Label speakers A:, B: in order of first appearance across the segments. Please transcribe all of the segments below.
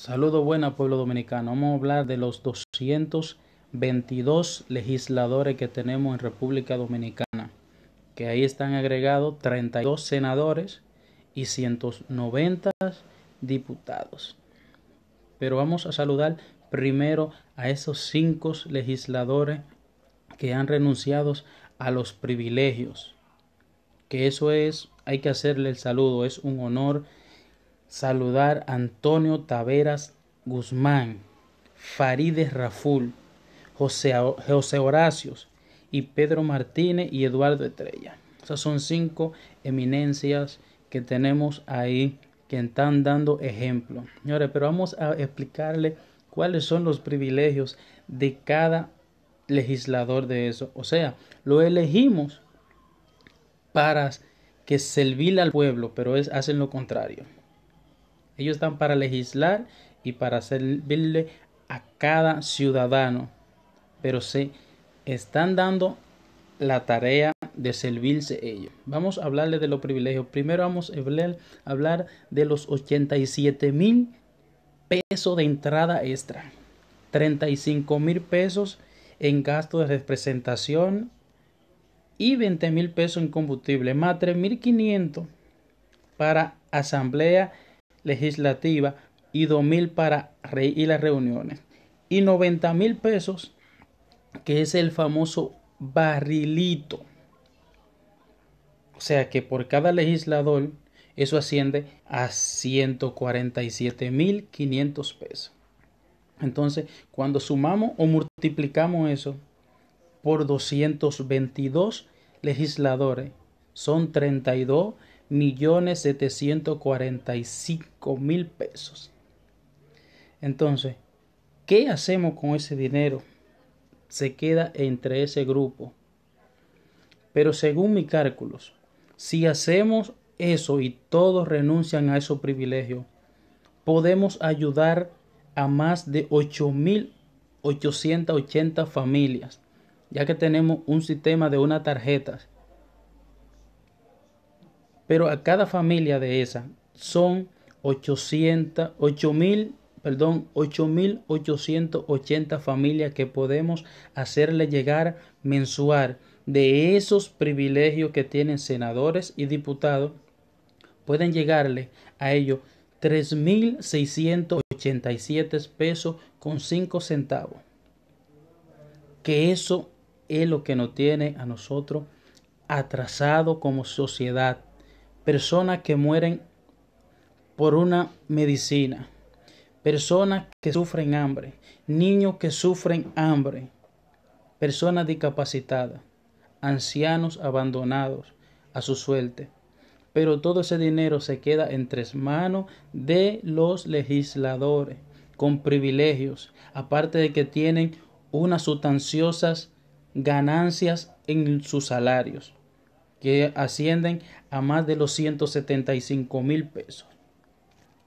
A: Saludo buena pueblo dominicano. Vamos a hablar de los 222 legisladores que tenemos en República Dominicana, que ahí están agregados 32 senadores y 190 diputados. Pero vamos a saludar primero a esos cinco legisladores que han renunciado a los privilegios. Que eso es, hay que hacerle el saludo, es un honor saludar a Antonio Taveras Guzmán, Farides Raful, José, José Horacios y Pedro Martínez y Eduardo Estrella. Esas son cinco eminencias que tenemos ahí que están dando ejemplo. Señores, pero vamos a explicarle cuáles son los privilegios de cada legislador de eso. O sea, lo elegimos para que servil al pueblo, pero es, hacen lo contrario. Ellos están para legislar y para servirle a cada ciudadano. Pero se están dando la tarea de servirse ellos. Vamos a hablarles de los privilegios. Primero vamos a hablar, de los 87 mil pesos de entrada extra. 35 mil pesos en gasto de representación y 20 mil pesos en combustible. Más 3.500 para asamblea legislativa y 2.000 mil para rey y las reuniones. Y 90 mil pesos, que es el famoso barrilito. O sea que por cada legislador eso asciende a mil 147.500 pesos. Entonces, cuando sumamos o multiplicamos eso por 222 legisladores, son 32 millones mil pesos. Entonces, ¿qué hacemos con ese dinero? Se queda entre ese grupo. Pero según mis cálculos, si hacemos eso y todos renuncian a esos privilegios, podemos ayudar a más de 8.880 familias, ya que tenemos un sistema de una tarjeta pero a cada familia de esa son 800, perdón, 8.880 familias que podemos hacerle llegar mensual de esos privilegios que tienen senadores y diputados, pueden llegarle a ellos 3.687 pesos con 5 centavos. Que eso es lo que nos tiene a nosotros atrasado como sociedad personas que mueren por una medicina, personas que sufren hambre, niños que sufren hambre, personas discapacitadas, ancianos abandonados a su suerte. Pero todo ese dinero se queda entre manos de los legisladores con privilegios, aparte de que tienen unas sustanciosas ganancias en sus salarios que ascienden a más de los 175 mil pesos.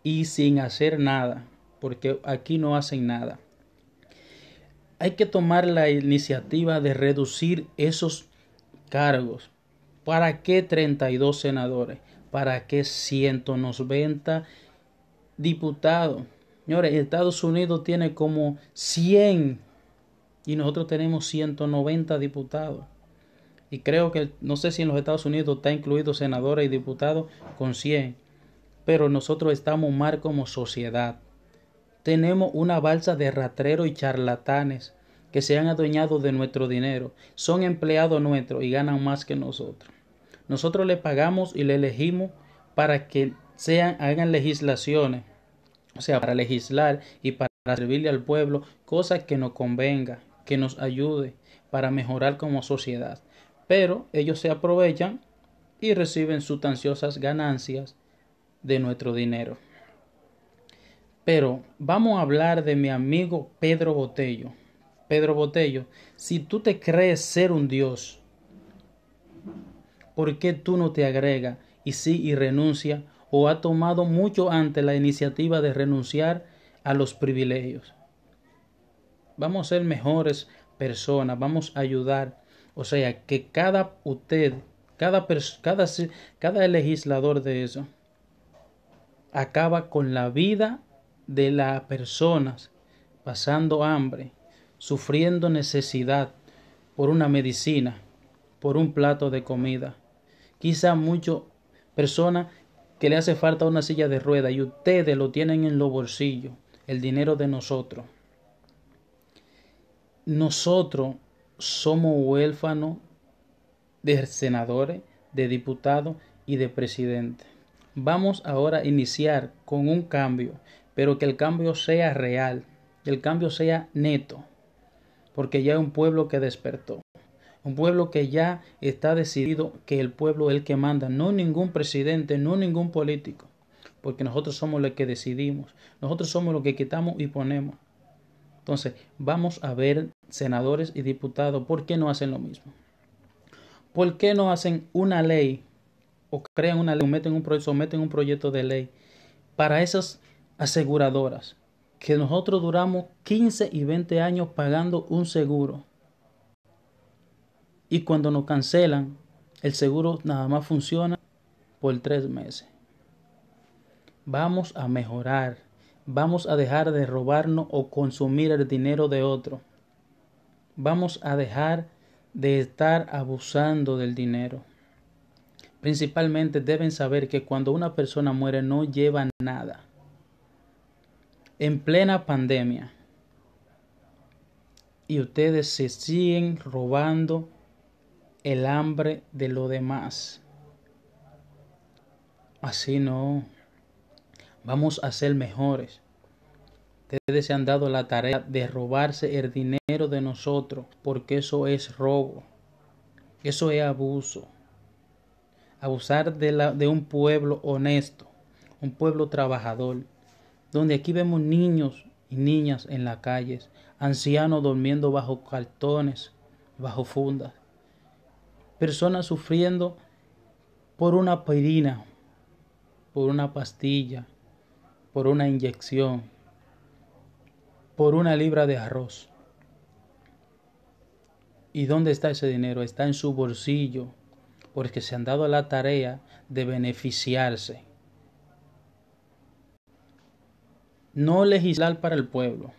A: Y sin hacer nada, porque aquí no hacen nada. Hay que tomar la iniciativa de reducir esos cargos. ¿Para qué 32 senadores? ¿Para qué 190 diputados? Señores, Estados Unidos tiene como 100 y nosotros tenemos 190 diputados y creo que no sé si en los Estados Unidos está incluido senadores y diputados con 100, pero nosotros estamos mal como sociedad. Tenemos una balsa de ratreros y charlatanes que se han adueñado de nuestro dinero, son empleados nuestros y ganan más que nosotros. Nosotros le pagamos y le elegimos para que sean, hagan legislaciones, o sea, para legislar y para servirle al pueblo, cosas que nos convenga, que nos ayude para mejorar como sociedad pero ellos se aprovechan y reciben sustanciosas ganancias de nuestro dinero. Pero vamos a hablar de mi amigo Pedro Botello. Pedro Botello, si tú te crees ser un Dios, ¿por qué tú no te agrega y sí y renuncia o ha tomado mucho antes la iniciativa de renunciar a los privilegios? Vamos a ser mejores personas, vamos a ayudar o sea, que cada usted, cada, cada, legislador de eso, acaba con la vida de las personas pasando hambre, sufriendo necesidad por una medicina, por un plato de comida. Quizá muchas personas que le hace falta una silla de rueda y ustedes lo tienen en los bolsillos, el dinero de nosotros. Nosotros somos huérfanos de senadores, de diputados y de presidente. Vamos ahora a iniciar con un cambio, pero que el cambio sea real, que el cambio sea neto, porque ya hay un pueblo que despertó, un pueblo que ya está decidido que el pueblo es el que manda, no ningún presidente, no ningún político, porque nosotros somos los que decidimos, nosotros somos los que quitamos y ponemos. Entonces, vamos a ver senadores y diputados, ¿por qué no hacen lo mismo? ¿Por qué no hacen una ley o crean una ley o meten un, proyecto, un proyecto de ley para esas aseguradoras? Que nosotros duramos 15 y 20 años pagando un seguro. Y cuando nos cancelan, el seguro nada más funciona por tres meses. Vamos a mejorar. Vamos a dejar de robarnos o consumir el dinero de otro vamos a dejar de estar abusando del dinero. Principalmente deben saber que cuando una persona muere no lleva nada. En plena pandemia. Y ustedes se siguen robando el hambre de lo demás. Así no. Vamos a ser mejores. Ustedes se han dado la tarea de robarse el dinero de nosotros, porque eso es robo, eso es abuso. Abusar de, un pueblo honesto, un pueblo trabajador, donde aquí vemos niños y niñas en las calles, ancianos durmiendo bajo cartones, bajo fundas, personas sufriendo por una pirina, por una pastilla, por una inyección por una libra de arroz. ¿Y dónde está ese dinero? Está en su bolsillo, porque se han dado la tarea de beneficiarse. No legislar para el pueblo,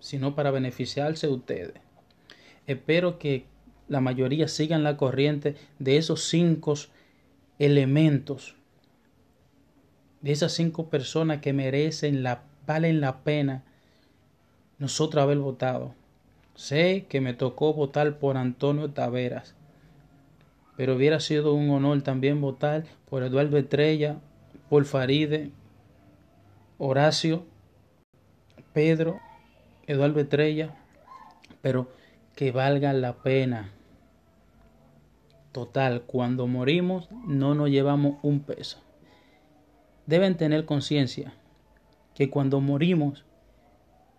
A: sino para beneficiarse ustedes. Espero que la mayoría sigan la corriente de esos cinco elementos, de esas cinco personas que merecen la, valen la pena nosotros haber votado. Sé que me tocó votar por Antonio Taveras, pero hubiera sido un honor también votar por Eduardo Estrella, por Faride, Horacio, Pedro, Eduardo Estrella, pero que valga la pena. Total, cuando morimos no nos llevamos un peso. Deben tener conciencia que cuando morimos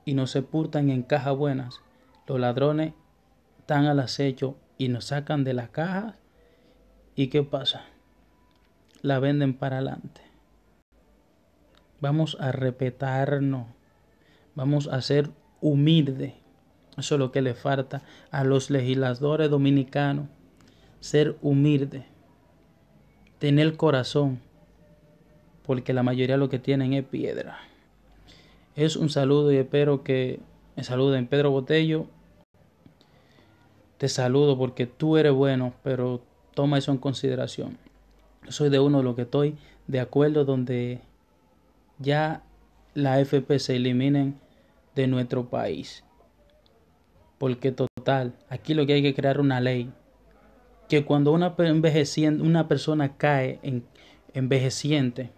A: y nos sepultan en cajas buenas. Los ladrones están al acecho y nos sacan de las cajas. ¿Y qué pasa? La venden para adelante. Vamos a repetarnos. Vamos a ser humildes. Eso es lo que le falta a los legisladores dominicanos. Ser humilde. Tener corazón. Porque la mayoría lo que tienen es piedra es un saludo y espero que me saluden. Pedro Botello, te saludo porque tú eres bueno, pero toma eso en consideración. Yo soy de uno de los que estoy de acuerdo donde ya la FP se eliminen de nuestro país. Porque total, aquí lo que hay que crear una ley que cuando una, una persona cae en, envejeciente,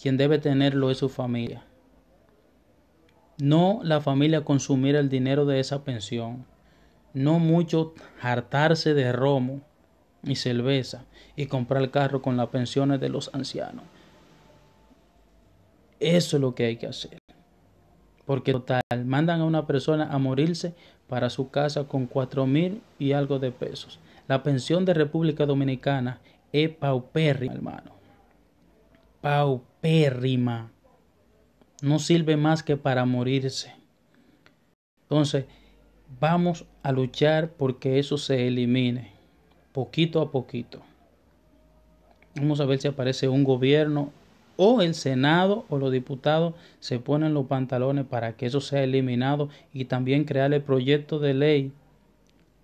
A: quien debe tenerlo es su familia no la familia consumir el dinero de esa pensión, no mucho hartarse de romo y cerveza y comprar el carro con las pensiones de los ancianos. Eso es lo que hay que hacer. Porque total, mandan a una persona a morirse para su casa con cuatro mil y algo de pesos. La pensión de República Dominicana es paupérrima, hermano. Paupérrima no sirve más que para morirse. Entonces, vamos a luchar porque eso se elimine, poquito a poquito. Vamos a ver si aparece un gobierno o el Senado o los diputados se ponen los pantalones para que eso sea eliminado y también crear el proyecto de ley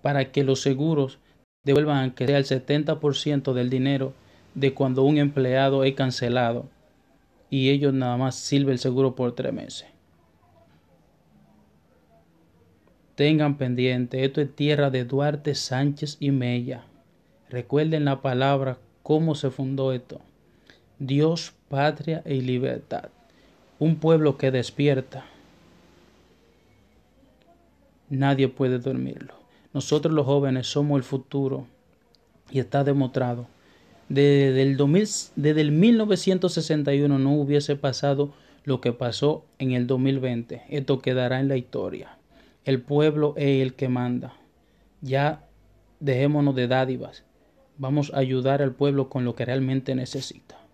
A: para que los seguros devuelvan que sea el 70% del dinero de cuando un empleado es cancelado y ellos nada más sirve el seguro por tres meses. Tengan pendiente, esto es tierra de Duarte, Sánchez y Mella. Recuerden la palabra, cómo se fundó esto. Dios, patria y libertad. Un pueblo que despierta. Nadie puede dormirlo. Nosotros los jóvenes somos el futuro y está demostrado desde el, 2000, desde el 1961 no hubiese pasado lo que pasó en el 2020. Esto quedará en la historia. El pueblo es el que manda. Ya dejémonos de dádivas. Vamos a ayudar al pueblo con lo que realmente necesita.